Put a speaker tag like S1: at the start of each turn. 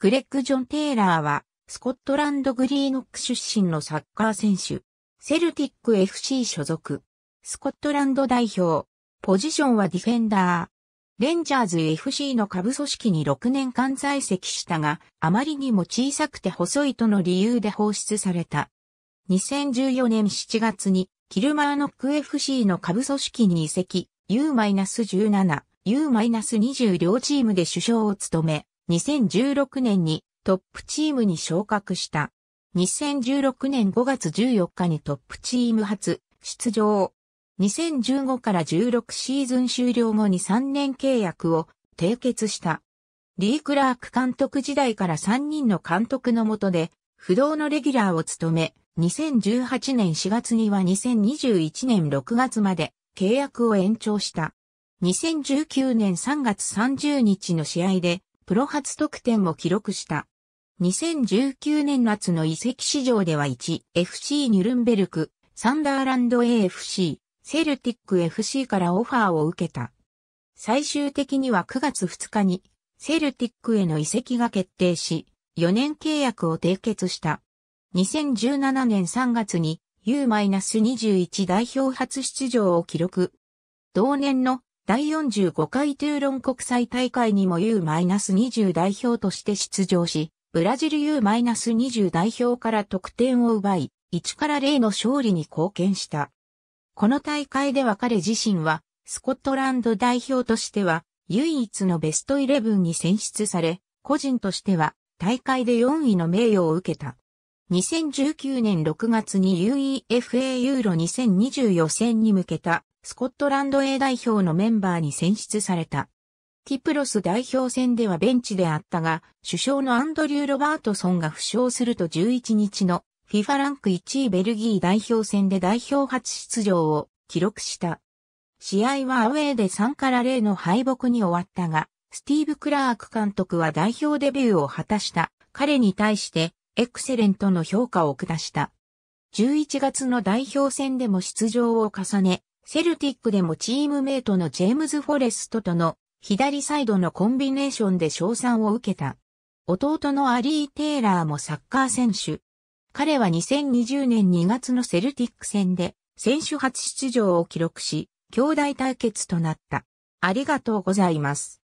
S1: グレッグ・ジョン・テイラーは、スコットランド・グリーノック出身のサッカー選手、セルティック FC 所属、スコットランド代表、ポジションはディフェンダー。レンジャーズ FC の下部組織に6年間在籍したが、あまりにも小さくて細いとの理由で放出された。2014年7月に、キルマーノック FC の下部組織に移籍、U-17、U-20 両チームで首相を務め、2016年にトップチームに昇格した。2016年5月14日にトップチーム初出場。2015から16シーズン終了後に3年契約を締結した。リー・クラーク監督時代から3人の監督の下で不動のレギュラーを務め、2018年4月には2021年6月まで契約を延長した。2019年3月30日の試合でプロ初得点を記録した。2019年夏の移籍市場では 1FC ニュルンベルク、サンダーランド AFC、セルティック FC からオファーを受けた。最終的には9月2日にセルティックへの移籍が決定し、4年契約を締結した。2017年3月に U-21 代表初出場を記録。同年の第45回トゥーロン国際大会にも U-20 代表として出場し、ブラジル U-20 代表から得点を奪い、1から0の勝利に貢献した。この大会では彼自身は、スコットランド代表としては、唯一のベストイレブンに選出され、個人としては、大会で4位の名誉を受けた。2019年6月に UEFA ユーロ2020予選に向けたスコットランド A 代表のメンバーに選出された。ティプロス代表戦ではベンチであったが、首相のアンドリュー・ロバートソンが負傷すると11日の FIFA ランク1位ベルギー代表戦で代表初出場を記録した。試合はアウェーで3から0の敗北に終わったが、スティーブ・クラーク監督は代表デビューを果たした彼に対してエクセレントの評価を下した。11月の代表戦でも出場を重ね、セルティックでもチームメイトのジェームズ・フォレストとの左サイドのコンビネーションで賞賛を受けた。弟のアリー・テイラーもサッカー選手。彼は2020年2月のセルティック戦で選手初出場を記録し、兄弟対決となった。ありがとうございます。